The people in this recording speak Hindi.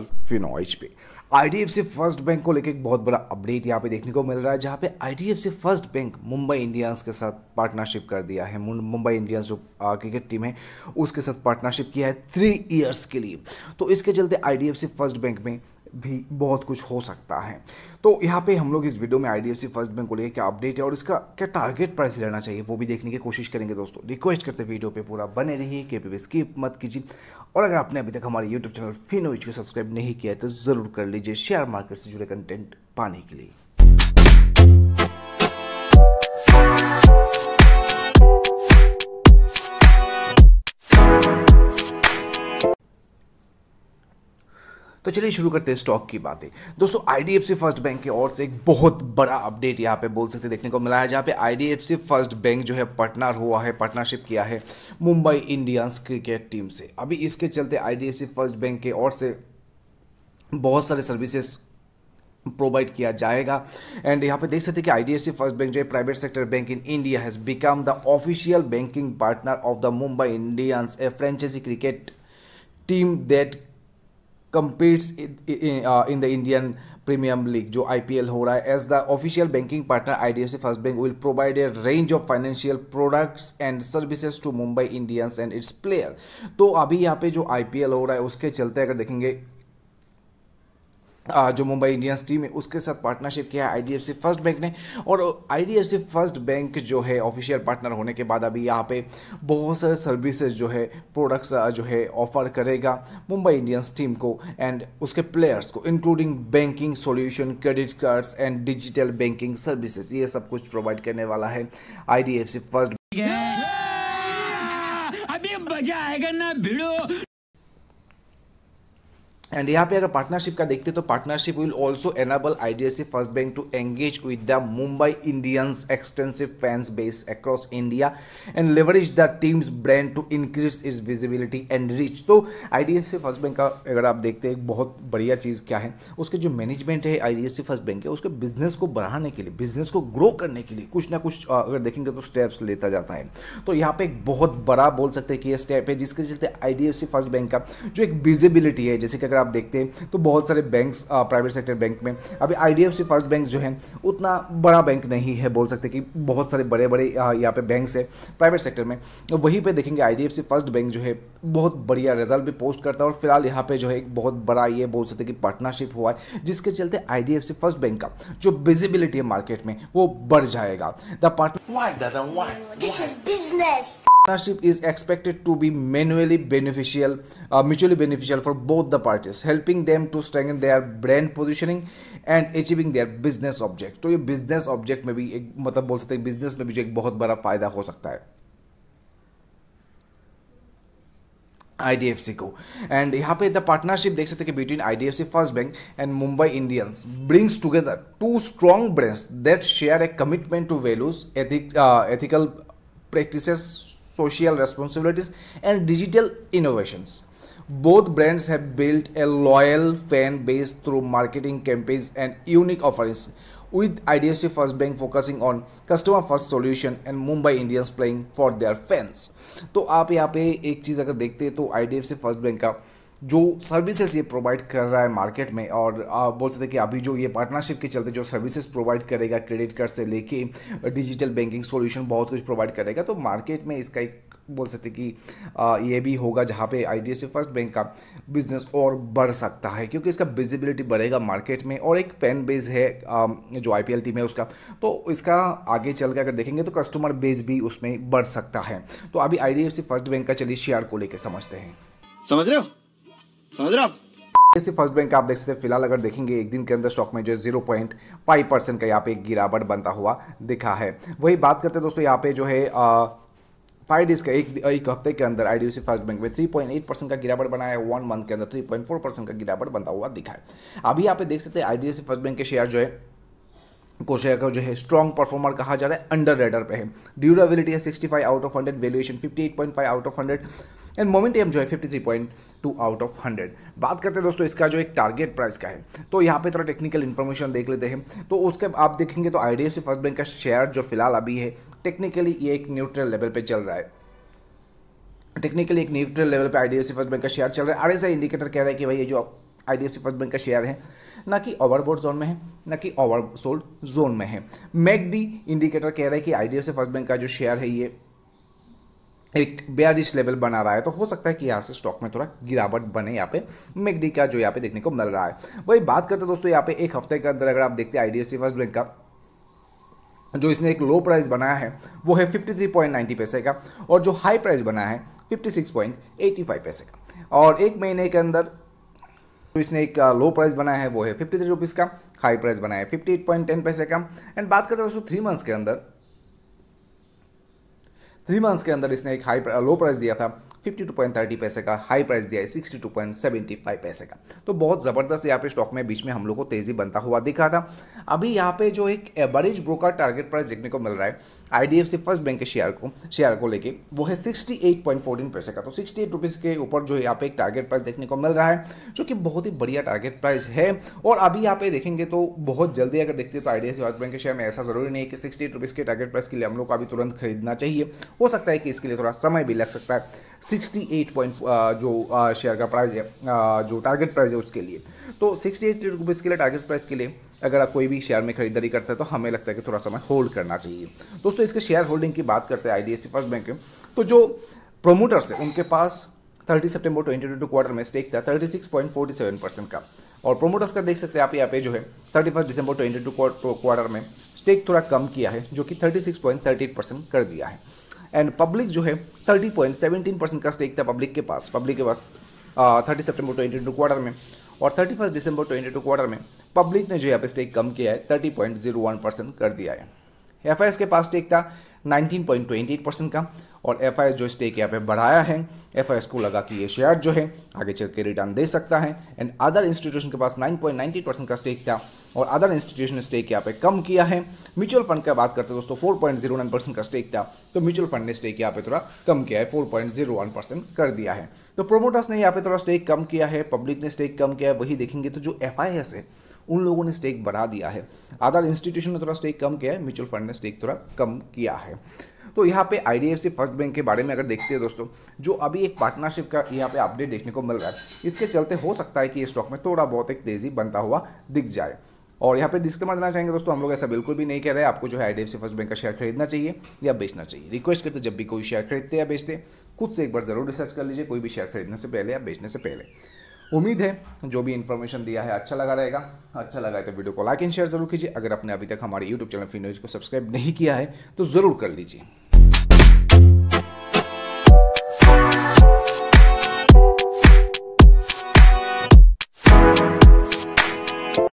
फिनॉइज पे आईडीएफसी फर्स्ट बैंक को लेकर एक बहुत बड़ा अपडेट यहाँ पे देखने को मिल रहा है जहाँ पे IDFC first bank Mumbai Indians के साथ पार्टनरशिप कर दिया है मुंबई इंडियंस जो क्रिकेट टीम है उसके साथ पार्टनरशिप किया है थ्री इयर्स के लिए तो इसके चलते आईडीएफसी फर्स्ट बैंक में भी बहुत कुछ हो सकता है तो यहाँ पे हम लोग इस वीडियो में I D C first bank को लेकर क्या अपडेट है और इसका क्या टारगेट प्राइस रहना चाहिए वो भी देखने की कोशिश करेंगे दोस्तों रिक्वेस्ट करते वीडियो पे पूरा बने रहिए के पी स्किप मत कीजिए और अगर आपने अभी तक हमारे यूट्यूब चैनल फिनोज को सब्सक्राइब नहीं किया है तो ज़रूर कर लीजिए शेयर मार्केट से जुड़े कंटेंट पाने के लिए तो चलिए शुरू करते हैं स्टॉक की बातें दोस्तों आईडीएफसी फर्स्ट बैंक की ओर से एक बहुत बड़ा अपडेट यहाँ पे बोल सकते देखने को मिला है जहाँ पे आईडीएफसी फर्स्ट बैंक जो है पार्टनर हुआ है पार्टनरशिप किया है मुंबई इंडियंस क्रिकेट टीम से अभी इसके चलते आई फर्स्ट बैंक की ओर से बहुत सारे सर्विसेस प्रोवाइड किया जाएगा एंड यहाँ पे देख सकते हैं कि आईडीएफसी फर्स्ट बैंक जो है private sector bank in India has become the official banking partner of the Mumbai Indians a franchise cricket team that competes in the Indian premium league जो आई हो रहा है as the official banking partner I D F C first bank will provide a range of financial products and services to Mumbai Indians and its player तो अभी यहाँ पे जो आई हो रहा है उसके चलते अगर देखेंगे जो मुंबई इंडियंस टीम है उसके साथ पार्टनरशिप किया है आई फर्स्ट बैंक ने और आई फर्स्ट बैंक जो है ऑफिशियल पार्टनर होने के बाद अभी यहाँ पे बहुत सारे सर्विसेज जो है प्रोडक्ट्स जो है ऑफर करेगा मुंबई इंडियंस टीम को एंड उसके प्लेयर्स को including banking solution credit cards and digital banking services ये सब कुछ प्रोवाइड करने वाला है आई फर्स्ट अभी मजा आएगा ना भिड़ो एंड यहाँ पे अगर पार्टनरशिप का देखते तो partnership will also enable IDFC first bank to engage with the Mumbai Indians extensive fans base across India and leverage the team's brand to increase its visibility and reach तो आईडीएससी फर्स्ट बैंक का अगर आप देखते हैं बहुत बढ़िया चीज़ क्या है उसके जो मैनेजमेंट है सी फर्स्ट बैंक है उसके बिजनेस को बढ़ाने के लिए बिजनेस को ग्रो करने के लिए कुछ ना कुछ अगर देखेंगे तो स्टेप्स लेता जाता है तो यहाँ पे एक बहुत बड़ा बोल सकते हैं कि यह स्टेप है जिसके चलते आई फर्स्ट बैंक का जो एक विजिबिलिटी है जैसे कि अगर आप देखते हैं तो बहुत सारे बैंक्स प्राइवेट सेक्टर बैंक में अभी आई फर्स्ट बैंक जो है उतना बड़ा बैंक नहीं है बोल सकते कि बहुत सारे बड़े बड़े यहाँ पे बैंक्स है प्राइवेट सेक्टर में वहीं पे देखेंगे आई फर्स्ट बैंक जो है बहुत बढ़िया रिजल्ट भी पोस्ट करता है और फिलहाल यहाँ पे जो है एक बहुत बड़ा ये बोल सकते कि पार्टनरशिप हुआ है जिसके चलते आई फर्स्ट बैंक का जो विजिबिलिटी है मार्केट में वो बढ़ जाएगा the partner Partnership is expected to be manually beneficial, uh, mutually beneficial for both the parties, helping them to strengthen their brand positioning and achieving their business object तो ये बिजनेस ऑब्जेक्ट में भी ek matlab bol sakte hain business mein bhi jo ek bahut bada fayda ho sakta hai IDFC को एंड यहाँ पे द पार्टनरशिप देख सकते हैं कि between IDFC first bank and Mumbai Indians brings together two strong brands that share a commitment to values ethical practices social responsibilities, and digital innovations. Both brands have built a loyal fan base through marketing campaigns and unique offerings, with IDFC First Bank focusing on customer first solution and Mumbai Indians playing for their fans. तो आप यहाँ पे एक चीज़ अगर देखते हैं तो IDFC First Bank का जो सर्विसेज ये प्रोवाइड कर रहा है मार्केट में और आप बोल सकते हैं कि अभी जो ये पार्टनरशिप के चलते जो सर्विसेज प्रोवाइड करेगा क्रेडिट कार्ड से लेके डिजिटल बैंकिंग सॉल्यूशन बहुत कुछ प्रोवाइड करेगा तो मार्केट में इसका एक बोल सकते कि ये भी होगा जहाँ पे आई फर्स्ट बैंक का बिजनेस और बढ़ सकता है क्योंकि इसका विजिबिलिटी बढ़ेगा मार्केट में और एक फैन बेस है जो आई टीम है उसका तो इसका आगे चल कर अगर देखेंगे तो कस्टमर बेस भी उसमें बढ़ सकता है तो अभी आई फर्स्ट बैंक का चलिए शेयर को लेकर समझते हैं समझ रहे हो समझ रहे आप फर्स्ट बैंक आप देख सकते हैं फिलहाल अगर देखेंगे एक दिन के अंदर स्टॉक में जो जीरो पॉइंट फाइव परसेंट का यहाँ पे गिरावट बनता हुआ दिखा है वही बात करते हैं दोस्तों यहाँ पे जो है आ, फाइव डेज का एक एक हफ्ते के अंदर आई फर्स्ट बैंक में 3.8 परसेंट का गिरावट बनाया है वन मंथ के अंदर 3.4 परसेंट का गिरावट बनता हुआ दिखा है अभी यहाँ पे देख सकते हैं आई फर्स्ट बैंक के शेयर जो है कोशिया का जो है स्ट्रॉन्ग परफॉर्मर कहा जा रहा है अंडर रेडर पे है ड्यूरेबिलिटी है 65 out of hundred valuation 58.5 out of hundred and momentum जो है 53.2 आउट ऑफ हंड्रेड बात करते हैं दोस्तों इसका जो एक टारगेट प्राइस का है तो यहाँ पे थोड़ा टेक्निकल इन्फॉर्मेशन देख लेते हैं तो उसके आप देखेंगे तो आई डी फर्स्ट बैंक का शेयर जो फिलहाल अभी है टेक्निकली ये एक न्यूट्रल लेवल पर चल रहा है टेक्निकली एक न्यूट्रल लेवल पे आई डी फर्स्ट बैंक का शेयर चल रहा है आर इंडिकेटर कह रहा है कि भाई ये जो I D F C first bank का शेयर है ना कि ओवरबोर्ड जोन में है ना कि ओवर जोन में है मैक डी इंडिकेटर कह रहा है कि I D F C first bank का जो शेयर है ये एक बेयरिश लेवल बना रहा है तो हो सकता है कि यहाँ से स्टॉक में थोड़ा गिरावट बने यहाँ पे मैकडी का जो यहाँ पे देखने को मिल रहा है वही बात करते हैं दोस्तों यहाँ पे एक हफ्ते के अंदर अगर आप देखते हैं आई फर्स्ट बैंक का जो इसने एक लो प्राइस बनाया है वो है 53.90 पैसे का और जो हाई प्राइस बनाया है फाइव पैसे का और एक महीने के अंदर तो इसने एक लो प्राइस बनाया है वो है फिफ्टी थ्री रुपीज़ का हाई प्राइस बनाया है फिफ्टी एट पॉइंट टेन पैसे का एंड बात करते हैं दोस्तों थ्री मंथ्स के अंदर थ्री मंथ्स के अंदर इसने एक हाई लो प्राइस दिया था 52.30 पैसे का हाई प्राइस दिया है 62.75 पैसे का तो बहुत ज़बरदस्त यहाँ पे स्टॉक में बीच में हम लोग को तेज़ी बनता हुआ दिखा था अभी यहाँ पे जो एक एवरेज ब्रोकर टारगेट प्राइस देखने को मिल रहा है आईडीएफसी फर्स्ट बैंक के शेयर को शेयर को लेके वो है 68.14 पैसे का तो एट रुपीज़ के ऊपर जो यहाँ पे एक टारगेट प्राइस देखने को मिल रहा है जो कि बहुत ही बढ़िया टारगेट प्राइस है और अभी यहाँ पे देखेंगे तो बहुत जल्दी अगर देखते हैं तो सी फर्स्ट बैंक के शेयर में ऐसा ज़रूरी नहीं है कि सिक्सटी के टारगेट प्राइस के लिए हम लोग को अभी तुरंत खरीदना चाहिए हो सकता है कि इसके लिए थोड़ा समय भी लग सकता है 68 पॉइंट जो शेयर का प्राइस है जो टारगेट प्राइस है उसके लिए तो 68 एट रुपीज़ के लिए टारगेट प्राइस के लिए अगर आप कोई भी शेयर में खरीदारी करता है तो हमें लगता है कि थोड़ा समय होल्ड करना चाहिए दोस्तों इसके शेयर होल्डिंग की बात करते हैं आई फर्स्ट बैंक में तो जो प्रोमोटर्स हैं उनके पास 30 सितंबर ट्वेंटी क्वार्टर में स्टेक था सेवन परसेंट का और प्रोमोटर्स का देख सकते हैं आप यहाँ पे जो है थर्टी फर्स्ट दिसंबर ट्वेंटी टू क्वार्टर में स्टेक थोड़ा कम किया है जो कि thirty thirty six point eight percent कर दिया है एंड पब्लिक जो है थर्टी पॉइंट सेवेंटीन परसेंट का स्टेक था पब्लिक के पास पब्लिक के पास thirty September twenty two quarter में और थर्टी फर्स्ट दिसंबर ट्वेंटी टू क्वार्टर में पब्लिक ने जो यहाँ पे स्टेक कम किया है thirty point zero one percent कर दिया है एफ के पास स्टेक था 19.28 परसेंट का और एफ जो स्टेक यहाँ पे बढ़ाया है एफ को लगा कि ये शेयर जो है आगे चल के रिटर्न दे सकता है एंड अदर इंस्टीट्यूशन के पास 9.90 परसेंट का स्टेक था और अदर इंस्टीट्यूशन स्टेक यहाँ पे कम किया है म्यूचुअल फंड का बात करते हैं दोस्तों 4.09 परसेंट का स्टेक था तो म्यूचुअल फंड ने स्टेक यहाँ पे थोड़ा कम किया है फोर परसेंट कर दिया है तो प्रोमोटर्स ने यहाँ पे थोड़ा स्टेक कम किया है पब्लिक ने स्टेक कम किया है वही देखेंगे तो जो एफ है उन लोगों ने स्टेक बढ़ा दिया है अदर इंस्टीट्यूशन ने थोड़ा स्टेक कम किया है म्यूचुअल फंड ने स्टेक थोड़ा कम किया है तो यहाँ पे आई फर्स्ट बैंक के बारे में अगर देखते हैं दोस्तों जो अभी एक पार्टनरशिप का यहाँ पे अपडेट देखने को मिल रहा है इसके चलते हो सकता है कि ये स्टॉक में थोड़ा बहुत एक तेज़ी बनता हुआ दिख जाए और यहाँ पे डिस्क्लेमर देना चाहेंगे दोस्तों हम लोग ऐसा बिल्कुल भी नहीं कह रहे आपको जो है आई फर्स्ट बैंक का शेयर खरीदना चाहिए या बेचना चाहिए रिक्वेस्ट करते जब भी कोई शेयर खरीदते या बेचते खुद से एक बार ज़रूर रिसर्च कर लीजिए कोई भी शेयर खरीदने से पहले या बेचने से पहले उम्मीद है जो भी इन्फॉर्मेशन दिया है अच्छा लगा रहेगा अच्छा लगा है तो वीडियो को लाइक एंड शेयर जरूर कीजिए अगर आपने अभी तक हमारे यूट्यूब चैनल फिनोज को सब्सक्राइब नहीं किया है तो ज़रूर कर लीजिए